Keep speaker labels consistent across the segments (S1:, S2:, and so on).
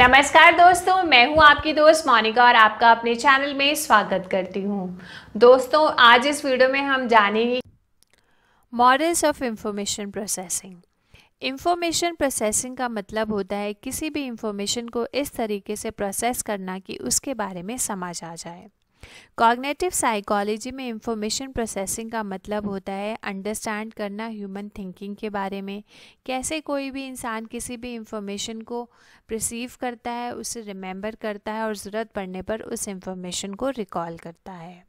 S1: नमस्कार दोस्तों मैं हूं आपकी दोस्त मोनिका और आपका अपने चैनल में स्वागत करती हूं दोस्तों आज इस वीडियो में हम जानेंगे models of information processing information processing का मतलब होता है किसी भी इंफॉर्मेशन को इस तरीके से प्रोसेस करना कि उसके बारे में समझ आ जाए कॉग्नेटिव साइकोलॉजी में इंफॉर्मेशन प्रोसेसिंग का मतलब होता है अंडरस्टैंड करना ह्यूमन थिंकिंग के बारे में कैसे कोई भी इंसान किसी भी इंफॉर्मेशन को प्रसीव करता है उसे रिमेंबर करता है और ज़रूरत पड़ने पर उस इंफॉर्मेशन को रिकॉल करता है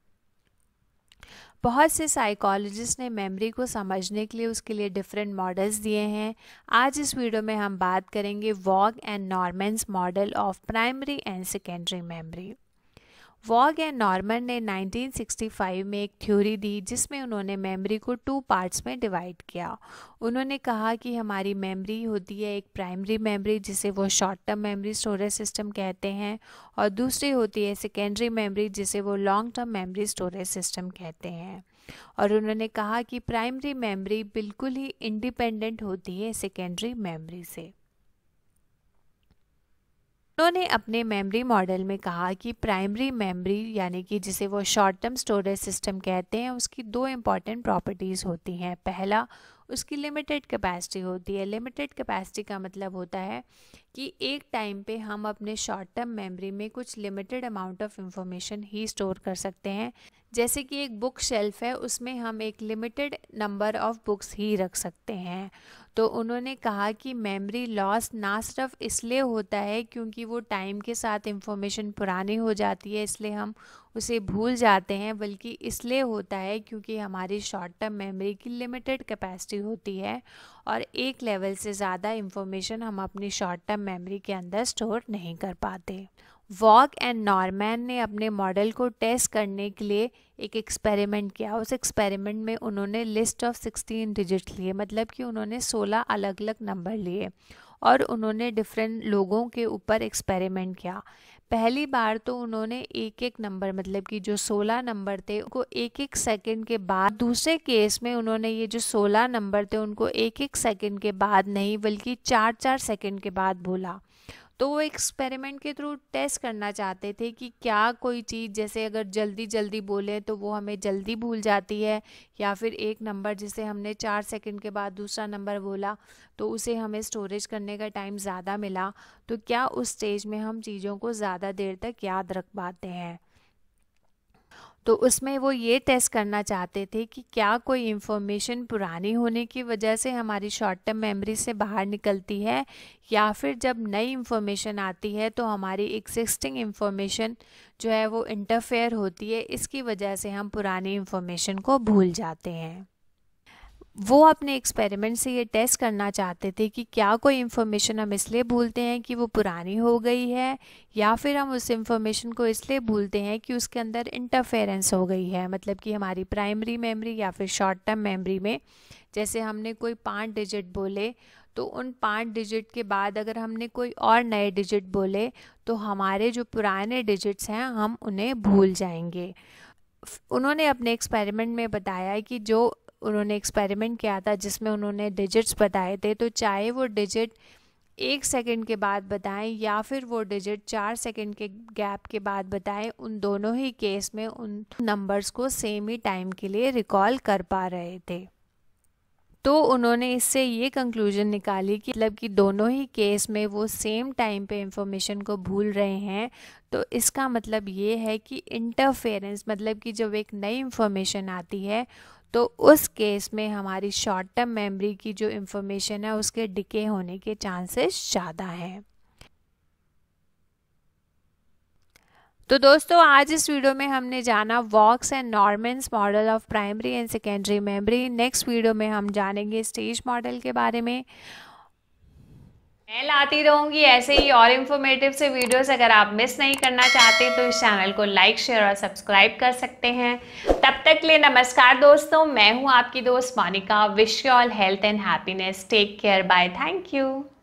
S1: बहुत से साइकोलॉजिस्ट ने मेमोरी को समझने के लिए उसके लिए डिफरेंट मॉडल्स दिए हैं आज इस वीडियो में हम बात करेंगे Waugh and Norman's model of primary and secondary memory Waugh and Norman ने 1965 में एक थ्योरी दी जिसमें उन्होंने मेमोरी को टू पार्ट्स में डिवाइड किया उन्होंने कहा कि हमारी मेमोरी होती है एक प्राइमरी मेमोरी जिसे वो short term memory storage system कहते हैं और दूसरी होती है सेकेंडरी मेमोरी जिसे वो long term memory storage system कहते हैं और उन्होंने कहा कि प्राइमरी मेमोरी बिल्कुल ही इंडिपेंडेंट होती है सेकेंडरी मेमोरी से उन्होंने अपने मेमोरी मॉडल में कहा कि प्राइमरी मेमोरी यानी कि जिसे वो शॉर्ट टर्म स्टोरेज सिस्टम कहते हैं उसकी दो इम्पॉर्टेंट प्रॉपर्टीज़ होती हैं पहला उसकी लिमिटेड कैपेसिटी होती है लिमिटेड कैपेसिटी का मतलब होता है कि एक टाइम पे हम अपने शॉर्ट टर्म मेमोरी में कुछ लिमिटेड अमाउंट ऑफ इंफॉर्मेशन ही स्टोर कर सकते हैं जैसे कि एक बुक शेल्फ है उसमें हम एक लिमिटेड नंबर ऑफ बुक्स ही रख सकते हैं तो उन्होंने कहा कि मेमोरी लॉस ना सिर्फ इसलिए होता है क्योंकि वो टाइम के साथ इंफॉर्मेशन पुरानी हो जाती है इसलिए हम उसे भूल जाते हैं बल्कि इसलिए होता है क्योंकि हमारी शॉर्ट टर्म मेमोरी की लिमिटेड कैपेसिटी होती है और एक लेवल से ज़्यादा इंफॉर्मेशन हम अपनी शॉर्ट टर्म मेमोरी के अंदर स्टोर नहीं कर पाते वॉक एंड नॉर्मैन ने अपने मॉडल को टेस्ट करने के लिए एक एक्सपेरिमेंट किया उस एक्सपेरिमेंट में उन्होंने लिस्ट ऑफ सिक्सटीन डिजिट लिए मतलब कि उन्होंने सोलह अलग अलग नंबर लिए और उन्होंने डिफरेंट लोगों के ऊपर एक्सपेरिमेंट किया पहली बार तो उन्होंने एक एक नंबर मतलब कि जो 16 नंबर थे उनको एक एक सेकंड के बाद दूसरे केस में उन्होंने ये जो 16 नंबर थे उनको एक एक सेकंड के बाद नहीं बल्कि चार चार सेकंड के बाद बोला तो वो एक्सपेरिमेंट के थ्रू टेस्ट करना चाहते थे कि क्या कोई चीज़ जैसे अगर जल्दी जल्दी बोले तो वो हमें जल्दी भूल जाती है या फिर एक नंबर जिसे हमने चार सेकंड के बाद दूसरा नंबर बोला तो उसे हमें स्टोरेज करने का टाइम ज़्यादा मिला तो क्या उस स्टेज में हम चीज़ों को ज़्यादा देर तक याद रख पाते हैं तो उसमें वो ये टेस्ट करना चाहते थे कि क्या कोई इन्फॉर्मेशन पुरानी होने की वजह से हमारी शॉर्ट टर्म मेमोरी से बाहर निकलती है या फिर जब नई इन्फॉर्मेशन आती है तो हमारी एग्जिस्टिंग इन्फॉर्मेशन जो है वो इंटरफेयर होती है इसकी वजह से हम पुरानी इन्फॉर्मेशन को भूल जाते हैं वो अपने एक्सपेरिमेंट से ये टेस्ट करना चाहते थे कि क्या कोई इन्फॉर्मेशन हम इसलिए भूलते हैं कि वो पुरानी हो गई है या फिर हम उस इन्फॉर्मेशन को इसलिए भूलते हैं कि उसके अंदर इंटरफेरेंस हो गई है मतलब कि हमारी प्राइमरी मेमोरी या फिर शॉर्ट टर्म मेमोरी में जैसे हमने कोई पाँच डिजिट बोले तो उन पाँच डिजिट के बाद अगर हमने कोई और नए डिजिट बोले तो हमारे जो पुराने डिजिट्स हैं हम उन्हें भूल जाएंगे उन्होंने अपने एक्सपेरिमेंट में बताया कि जो उन्होंने एक्सपेरिमेंट किया था जिसमें उन्होंने डिजिट्स बताए थे तो चाहे वो डिजिट एक सेकंड के बाद बताएं या फिर वो डिजिट चार सेकंड के गैप के बाद बताएं उन दोनों ही केस में उन नंबर्स को सेम ही टाइम के लिए रिकॉल कर पा रहे थे तो उन्होंने इससे ये कंक्लूजन निकाली कि मतलब कि दोनों ही केस में वो सेम टाइम पे इंफॉर्मेशन को भूल रहे हैं तो इसका मतलब ये है कि इंटरफेरेंस मतलब कि जब एक नई इंफॉर्मेशन आती है तो उस केस में हमारी शॉर्ट टर्म मेमोरी की जो इंफॉर्मेशन है उसके डिके होने के चांसेस ज़्यादा हैं तो दोस्तों आज इस वीडियो में हमने जाना Waugh's and Norman's model of primary and secondary memory next video में हम जानेंगे स्टेज मॉडल के बारे में मैं लाती रहूँगी ऐसे ही और इन्फॉर्मेटिव से वीडियोस अगर आप मिस नहीं करना चाहते तो इस चैनल को लाइक शेयर और सब्सक्राइब कर सकते हैं तब तक लिए नमस्कार दोस्तों मैं हूँ आपकी दोस्त Manika wish you all health and happiness take care bye thank you